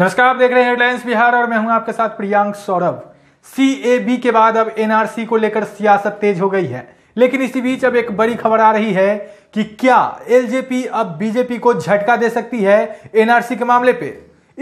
नमस्कार आप देख रहे हैं हेडलाइंस बिहार और मैं हूं आपके साथ प्रियांक सौरभ सीएबी के बाद अब एनआरसी को लेकर सियासत तेज हो गई है लेकिन इसी बीच अब एक बड़ी खबर आ रही है कि क्या एलजेपी अब बीजेपी को झटका दे सकती है एनआरसी के मामले पे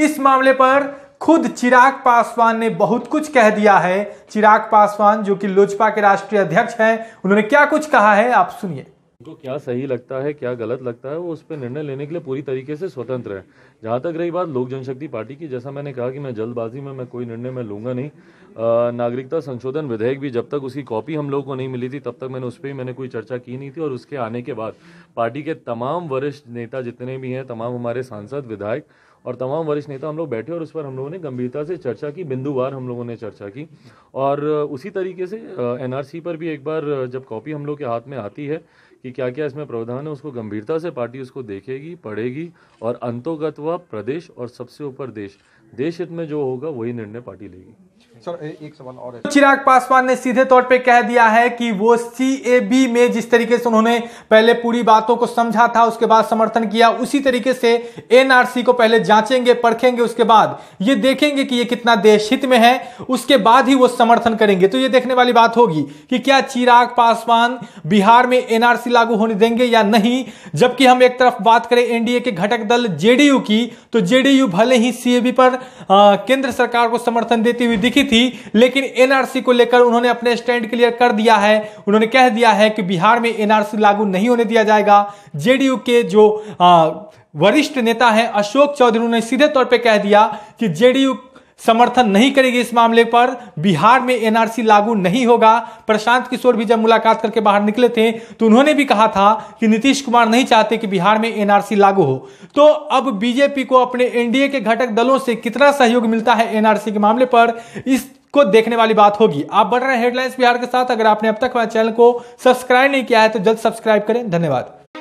इस मामले पर खुद चिराग पासवान ने बहुत कुछ कह दिया है चिराग पासवान जो कि लोजपा के राष्ट्रीय अध्यक्ष हैं उन्होंने क्या कुछ कहा है आप सुनिए उनको क्या सही लगता है क्या गलत लगता है वो उस पर निर्णय लेने के लिए पूरी तरीके से स्वतंत्र है जहाँ तक रही बात लोक जनशक्ति पार्टी की जैसा मैंने कहा कि मैं जल्दबाजी में मैं कोई निर्णय मैं लूँगा नहीं आ, नागरिकता संशोधन विधेयक भी जब तक उसकी कॉपी हम लोगों को नहीं मिली थी तब तक मैंने उस पर ही मैंने कोई चर्चा की नहीं थी और उसके आने के बाद पार्टी के तमाम वरिष्ठ नेता जितने भी हैं तमाम हमारे सांसद विधायक और तमाम वरिष्ठ नेता हम लोग बैठे और उस पर हम लोगों ने गंभीरता से चर्चा की बिंदुवार हम लोगों ने चर्चा की और उसी तरीके से एनआरसी पर भी एक बार जब कॉपी हम लोग के हाथ में आती है कि क्या क्या इसमें प्रावधान है उसको गंभीरता से पार्टी उसको देखेगी पढ़ेगी और अंतोगत व प्रदेश और सबसे ऊपर देश देश हित में जो होगा वही निर्णय पार्टी लेगी सर एक सवाल और है चिराग पासवान ने सीधे तौर पे कह दिया है कि वो सीएबी में जिस तरीके से उन्होंने पहले पूरी बातों को समझा था उसके बाद समर्थन किया उसी तरीके से एनआरसी को पहले जांचेंगे परखेंगे उसके बाद ये देखेंगे कि ये कितना देश हित में है उसके बाद ही वो समर्थन करेंगे तो ये देखने वाली बात होगी कि क्या चिराग पासवान बिहार में एनआरसी लागू होने देंगे या नहीं जबकि हम एक तरफ बात करें एनडीए के घटक दल जेडीयू की तो जेडीयू भले ही सीएबी पर आ, केंद्र सरकार को समर्थन देती हुई दिखी थी लेकिन एनआरसी को लेकर उन्होंने अपने स्टैंड क्लियर कर दिया है उन्होंने कह दिया है कि बिहार में एनआरसी लागू नहीं होने दिया जाएगा जेडीयू के जो वरिष्ठ नेता हैं अशोक चौधरी उन्होंने सीधे तौर पे कह दिया कि जेडीयू समर्थन नहीं करेगी इस मामले पर बिहार में एनआरसी लागू नहीं होगा प्रशांत किशोर भी जब मुलाकात करके बाहर निकले थे तो उन्होंने भी कहा था कि नीतीश कुमार नहीं चाहते कि बिहार में एनआरसी लागू हो तो अब बीजेपी को अपने एनडीए के घटक दलों से कितना सहयोग मिलता है एनआरसी के मामले पर इस को देखने वाली बात होगी आप बढ़ रहे हेडलाइंस बिहार के साथ अगर आपने अब तक हमारे चैनल को सब्सक्राइब नहीं किया है तो जल्द सब्सक्राइब करें धन्यवाद